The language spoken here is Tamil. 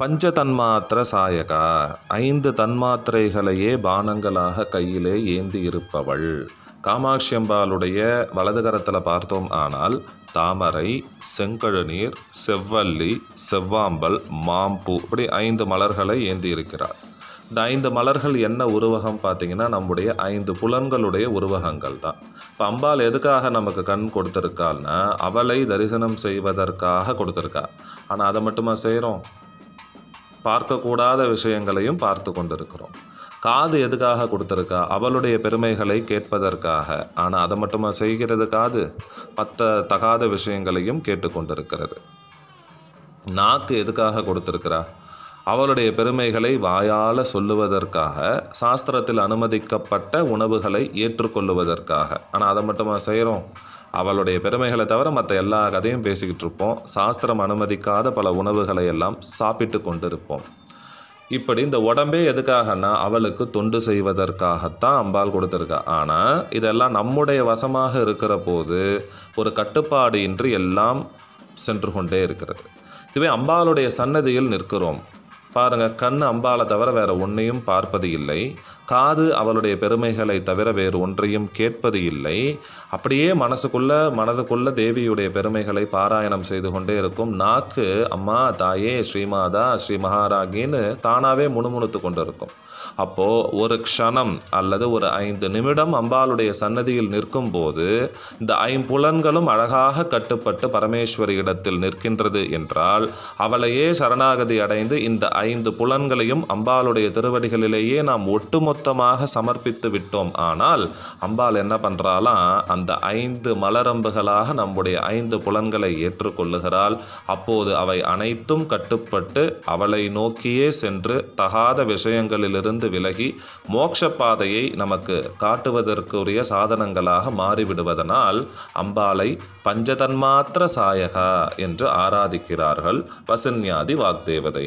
பஞ்ச தன்மாத்திர சாயகா ஐந்து தன்மாத்திரைகளையே பானங்களாக கையிலே ஏந்தி இருப்பவள் காமாட்சி அம்பாளுடைய வலது கரத்தில் பார்த்தோம் ஆனால் தாமரை செங்கழுநீர் செவ்வல்லி செவ்வாம்பல் மாம்பூ இப்படி ஐந்து மலர்களை ஏந்தி இருக்கிறாள் இந்த ஐந்து மலர்கள் என்ன உருவகம் பார்த்திங்கன்னா நம்முடைய ஐந்து புலன்களுடைய உருவகங்கள் தான் இப்போ அம்பாள் எதுக்காக நமக்கு கண் கொடுத்துருக்காள்னா அவளை தரிசனம் செய்வதற்காக கொடுத்துருக்கா ஆனால் அதை மட்டுமா செய்கிறோம் பார்க்கக்கூடாத விஷயங்களையும் பார்த்து கொண்டிருக்கிறோம் காது எதுக்காக கொடுத்துருக்கா அவளுடைய பெருமைகளை கேட்பதற்காக ஆனால் அதை மட்டுமா செய்கிறது காது பத்த தகாத விஷயங்களையும் கேட்டுக்கொண்டிருக்கிறது நாக்கு எதுக்காக கொடுத்துருக்கிறா அவளுடைய பெருமைகளை வாயால் சொல்லுவதற்காக சாஸ்திரத்தில் அனுமதிக்கப்பட்ட உணவுகளை ஏற்றுக்கொள்ளுவதற்காக ஆனால் அதை மட்டுமா செய்கிறோம் அவளுடைய பெருமைகளை தவிர மற்ற எல்லா கதையும் பேசிக்கிட்டு இருப்போம் சாஸ்திரம் அனுமதிக்காத பல உணவுகளை எல்லாம் சாப்பிட்டு கொண்டிருப்போம் இப்படி இந்த உடம்பே எதுக்காகனா அவளுக்கு தொண்டு செய்வதற்காகத்தான் அம்பாள் கொடுத்துருக்கா ஆனால் இதெல்லாம் நம்முடைய வசமாக இருக்கிற போது ஒரு கட்டுப்பாடு இன்றி எல்லாம் சென்று கொண்டே இருக்கிறது இதுவே அம்பாளுடைய சன்னதியில் நிற்கிறோம் பாருங்கள் கண் அம்பாளை தவிர வேற ஒன்றையும் பார்ப்பது இல்லை காது அவளுடைய பெருமைகளை தவிர வேறு ஒன்றையும் கேட்பது இல்லை அப்படியே மனசுக்குள்ள மனதுக்குள்ள தேவியுடைய பெருமைகளை பாராயணம் செய்து கொண்டே இருக்கும் நாக்கு அம்மா தாயே ஸ்ரீமாதா ஸ்ரீ மகாராகின்னு தானாகவே முணுமுணுத்து கொண்டிருக்கும் அப்போ அப்போது ஒரு க்ஷணம் அல்லது ஒரு ஐந்து நிமிடம் அம்பாளுடைய சன்னதியில் நிற்கும் போது இந்த ஐம்புலன்களும் அழகாக கட்டுப்பட்டு பரமேஸ்வரி இடத்தில் நிற்கின்றது என்றால் அவளையே சரணாகதி அடைந்து இந்த ஐந்து புலன்களையும் அம்பாளுடைய திருவடிகளிலேயே நாம் ஒட்டுமொத்தமாக சமர்ப்பித்து விட்டோம் ஆனால் அம்பாள் என்ன பண்ணுறாலாம் அந்த ஐந்து மலரம்புகளாக நம்முடைய ஐந்து புலன்களை ஏற்றுக்கொள்ளுகிறாள் அப்போது அவை அனைத்தும் கட்டுப்பட்டு அவளை நோக்கியே சென்று தகாத விஷயங்களிலிருந்து விலகி மோட்ச பாதையை நமக்கு காட்டுவதற்குரிய சாதனங்களாக மாறிவிடுவதனால் அம்பாளை பஞ்சதன்மாத்திர சாயகா என்று ஆராதிக்கிறார்கள் வசன்யாதி வாக்தேவதைகள்